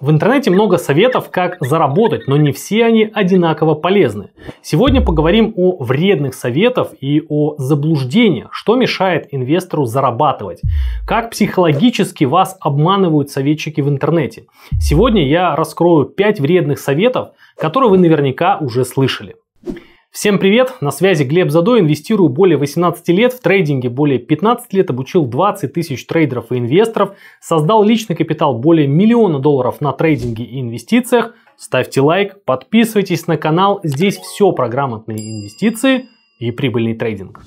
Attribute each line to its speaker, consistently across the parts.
Speaker 1: В интернете много советов, как заработать, но не все они одинаково полезны. Сегодня поговорим о вредных советах и о заблуждениях, что мешает инвестору зарабатывать, как психологически вас обманывают советчики в интернете. Сегодня я раскрою 5 вредных советов, которые вы наверняка уже слышали. Всем привет, на связи Глеб Задо, инвестирую более 18 лет, в трейдинге более 15 лет, обучил 20 тысяч трейдеров и инвесторов, создал личный капитал более миллиона долларов на трейдинге и инвестициях. Ставьте лайк, подписывайтесь на канал, здесь все про грамотные инвестиции и прибыльный трейдинг.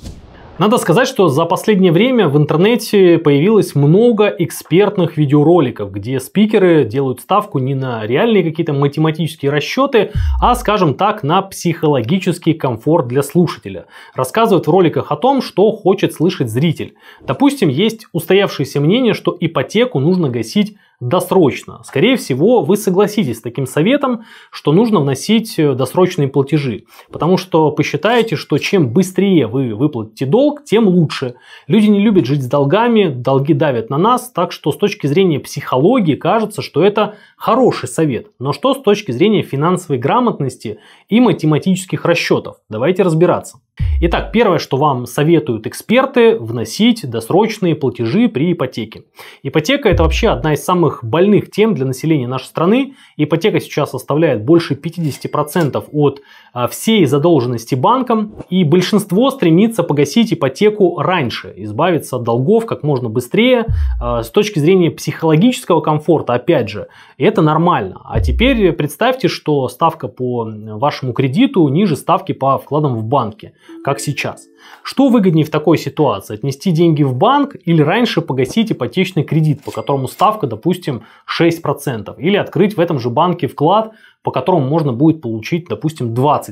Speaker 1: Надо сказать, что за последнее время в интернете появилось много экспертных видеороликов, где спикеры делают ставку не на реальные какие-то математические расчеты, а, скажем так, на психологический комфорт для слушателя. Рассказывают в роликах о том, что хочет слышать зритель. Допустим, есть устоявшееся мнение, что ипотеку нужно гасить досрочно. Скорее всего, вы согласитесь с таким советом, что нужно вносить э, досрочные платежи, потому что посчитаете, что чем быстрее вы выплатите долг, долг, тем лучше. Люди не любят жить с долгами, долги давят на нас, так что с точки зрения психологии кажется, что это хороший совет. Но что с точки зрения финансовой грамотности и математических расчетов? Давайте разбираться. Итак, первое, что вам советуют эксперты, вносить досрочные платежи при ипотеке. Ипотека это вообще одна из самых больных тем для населения нашей страны. Ипотека сейчас составляет больше 50% от а, всей задолженности банкам, И большинство стремится погасить ипотеку раньше, избавиться от долгов как можно быстрее. А, с точки зрения психологического комфорта, опять же, это нормально. А теперь представьте, что ставка по вашему кредиту ниже ставки по вкладам в банке как сейчас. Что выгоднее в такой ситуации? Отнести деньги в банк или раньше погасить ипотечный кредит, по которому ставка, допустим, 6%, или открыть в этом же банке вклад по которому можно будет получить, допустим, 20%.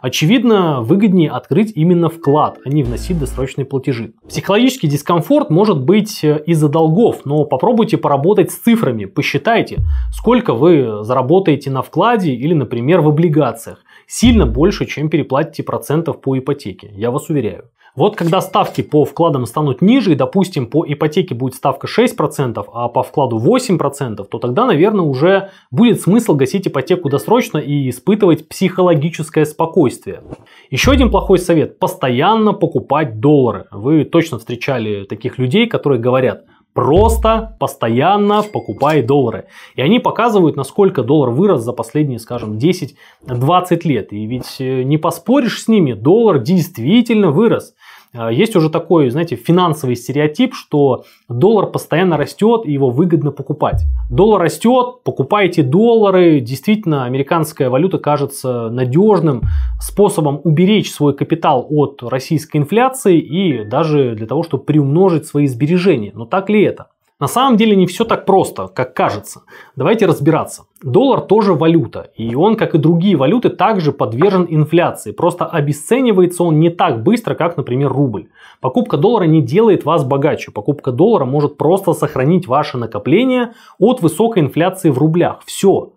Speaker 1: Очевидно, выгоднее открыть именно вклад, а не вносить досрочные платежи. Психологический дискомфорт может быть э, из-за долгов, но попробуйте поработать с цифрами, посчитайте, сколько вы заработаете на вкладе или, например, в облигациях. Сильно больше, чем переплатите процентов по ипотеке, я вас уверяю. Вот когда ставки по вкладам станут ниже, и, допустим, по ипотеке будет ставка 6%, а по вкладу 8%, то тогда, наверное, уже будет смысл гасить ипотеку досрочно и испытывать психологическое спокойствие. Еще один плохой совет – постоянно покупать доллары. Вы точно встречали таких людей, которые говорят – Просто постоянно покупай доллары. И они показывают, насколько доллар вырос за последние, скажем, 10-20 лет. И ведь э, не поспоришь с ними, доллар действительно вырос. А, есть уже такой, знаете, финансовый стереотип, что доллар постоянно растет и его выгодно покупать. Доллар растет, покупайте доллары. Действительно, американская валюта кажется надежным способом уберечь свой капитал от российской инфляции и даже для того, чтобы приумножить свои сбережения. Но так ли это? На самом деле не все так просто, как кажется. Давайте разбираться. Доллар тоже валюта, и он, как и другие валюты, также подвержен инфляции. Просто обесценивается он не так быстро, как, например, рубль. Покупка доллара не делает вас богаче. Покупка доллара может просто сохранить ваше накопление от высокой инфляции в рублях. Все.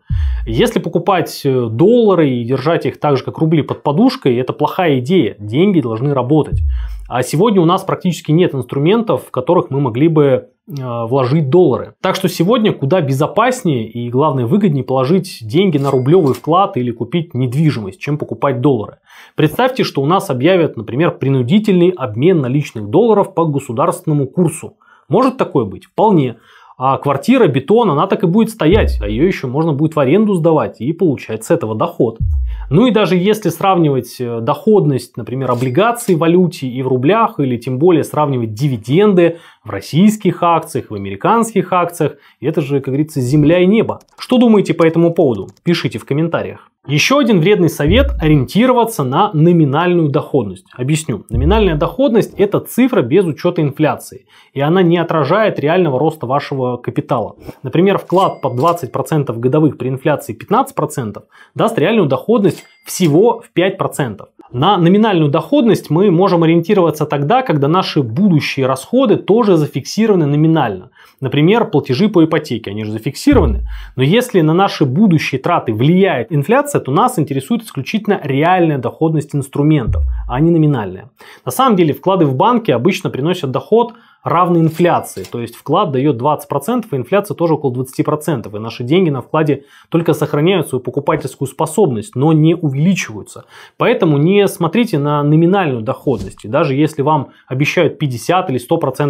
Speaker 1: Если покупать э, доллары и держать их так же, как рубли под подушкой, это плохая идея. Деньги должны работать. А сегодня у нас практически нет инструментов, в которых мы могли бы э, вложить доллары. Так что сегодня куда безопаснее и, главное, выгоднее положить деньги на рублевый вклад или купить недвижимость, чем покупать доллары. Представьте, что у нас объявят, например, принудительный обмен наличных долларов по государственному курсу. Может такое быть? Вполне. А квартира, бетон, она так и будет стоять, а ее еще можно будет в аренду сдавать и получать с этого доход. Ну и даже если сравнивать э, доходность, например, облигаций в валюте и в рублях, или тем более сравнивать дивиденды в российских акциях, в американских акциях, это же, как говорится, земля и небо. Что думаете по этому поводу? Пишите в комментариях. Еще один вредный совет – ориентироваться на номинальную доходность. Объясню. Номинальная доходность – это цифра без учета инфляции, и она не отражает реального роста вашего капитала. Например, вклад под 20% годовых при инфляции 15% даст реальную доходность всего в 5%. На номинальную доходность мы можем ориентироваться тогда, когда наши будущие расходы тоже зафиксированы номинально. Например, платежи по ипотеке, они же зафиксированы. Но если на наши будущие траты влияет инфляция, то нас интересует исключительно реальная доходность инструментов, а не номинальная. На самом деле вклады в банки обычно приносят доход равны инфляции. То есть вклад дает 20%, а инфляция тоже около 20%. И наши деньги на вкладе только сохраняют свою покупательскую способность, но не увеличиваются. Поэтому не смотрите на номинальную доходность. И даже если вам обещают 50 или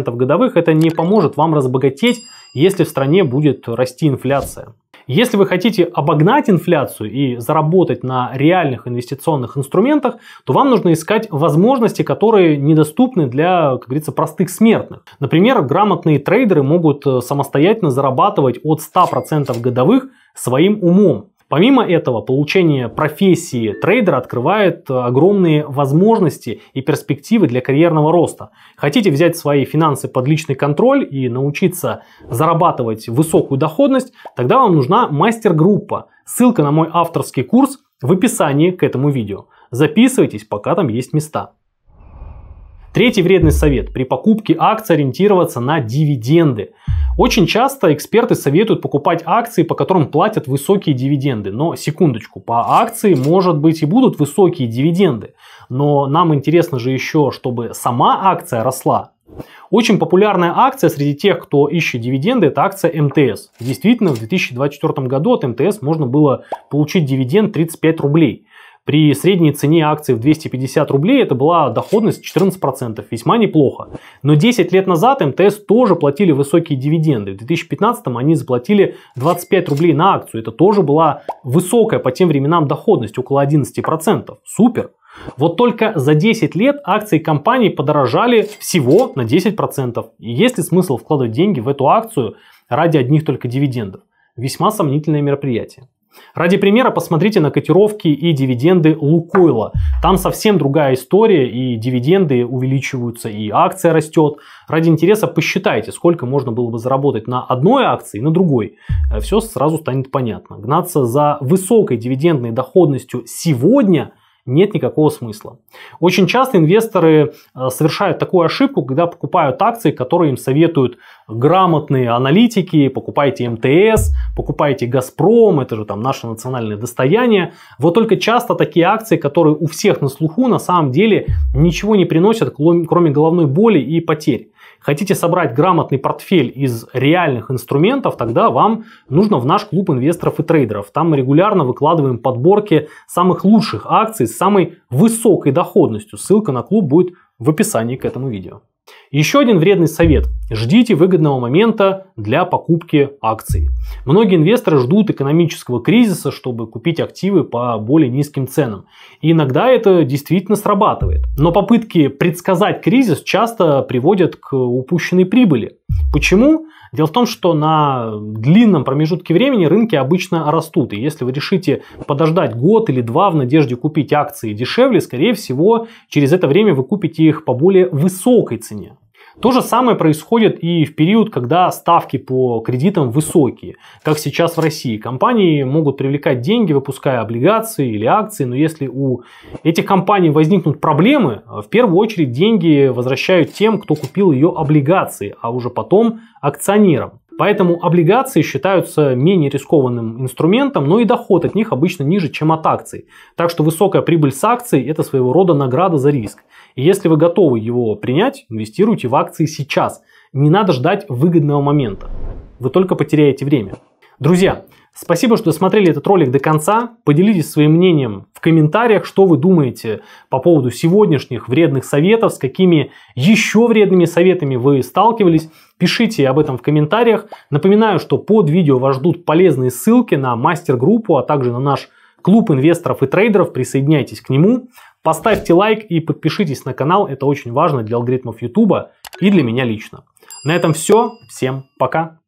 Speaker 1: 100% годовых, это не поможет вам разбогатеть, если в стране будет расти инфляция. Если вы хотите обогнать инфляцию и заработать на реальных инвестиционных инструментах, то вам нужно искать возможности, которые недоступны для, как говорится, простых смертных. Например, грамотные трейдеры могут э, самостоятельно зарабатывать от 100% годовых своим умом. Помимо этого, получение профессии трейдера открывает огромные возможности и перспективы для карьерного роста. Хотите взять свои финансы под личный контроль и научиться зарабатывать высокую доходность, тогда вам нужна мастер-группа. Ссылка на мой авторский курс в описании к этому видео. Записывайтесь, пока там есть места. Третий вредный совет. При покупке акций ориентироваться на дивиденды. Очень часто эксперты советуют покупать акции, по которым платят высокие дивиденды. Но секундочку, по акции может быть и будут высокие дивиденды. Но нам интересно же еще, чтобы сама акция росла, очень популярная акция среди тех, кто ищет дивиденды, это акция МТС. Действительно, в 2024 году от МТС можно было получить дивиденд 35 рублей. При средней цене акции в 250 рублей это была доходность 14%, весьма неплохо. Но 10 лет назад МТС тоже платили высокие дивиденды. В 2015 они заплатили 25 рублей на акцию. Это тоже была высокая по тем временам доходность, около 11%. Супер! Вот только за 10 лет акции компании подорожали всего на 10%. И есть ли смысл вкладывать деньги в эту акцию ради одних только дивидендов? Весьма сомнительное мероприятие. Ради примера посмотрите на котировки и дивиденды Лукойла. Там совсем другая история, и дивиденды увеличиваются, и акция растет. Ради интереса посчитайте, сколько можно было бы заработать на одной акции и на другой. Э, Все сразу станет понятно. Гнаться за высокой дивидендной доходностью сегодня – нет никакого смысла. Очень часто инвесторы э, совершают такую ошибку, когда покупают акции, которые им советуют грамотные аналитики, покупайте МТС, покупайте Газпром, это же там наше национальное достояние. Вот только часто такие акции, которые у всех на слуху, на самом деле ничего не приносят, кроме головной боли и потерь. Хотите собрать грамотный портфель из реальных инструментов, тогда вам нужно в наш клуб инвесторов и трейдеров. Там мы регулярно выкладываем подборки самых лучших акций с самой высокой доходностью. Ссылка на клуб будет в описании к этому видео. Еще один вредный совет. Ждите выгодного момента для покупки акций. Многие инвесторы ждут экономического кризиса, чтобы купить активы по более низким ценам. И иногда это действительно срабатывает. Но попытки предсказать кризис часто приводят к упущенной прибыли. Почему? Дело в том, что на длинном промежутке времени рынки обычно растут. И если вы решите подождать год или два в надежде купить акции дешевле, скорее всего, через это время вы купите их по более высокой цене. То же самое происходит и в период, когда ставки по кредитам высокие, как сейчас в России. Компании могут привлекать деньги, выпуская облигации или акции, но если у этих компаний возникнут проблемы, в первую очередь деньги возвращают тем, кто купил ее облигации, а уже потом акционерам. Поэтому облигации считаются менее рискованным инструментом, но и доход от них обычно ниже, чем от акций. Так что высокая прибыль с акций – это своего рода награда за риск. И если вы готовы его принять, инвестируйте в акции сейчас. Не надо ждать выгодного момента. Вы только потеряете время. Друзья, Спасибо, что досмотрели этот ролик до конца. Поделитесь своим мнением в комментариях, что вы думаете по поводу сегодняшних вредных советов, с какими еще вредными советами вы сталкивались. Пишите об этом в комментариях. Напоминаю, что под видео вас ждут полезные ссылки на мастер-группу, а также на наш клуб инвесторов и трейдеров. Присоединяйтесь к нему. Поставьте лайк и подпишитесь на канал. Это очень важно для алгоритмов YouTube и для меня лично. На этом все. Всем пока.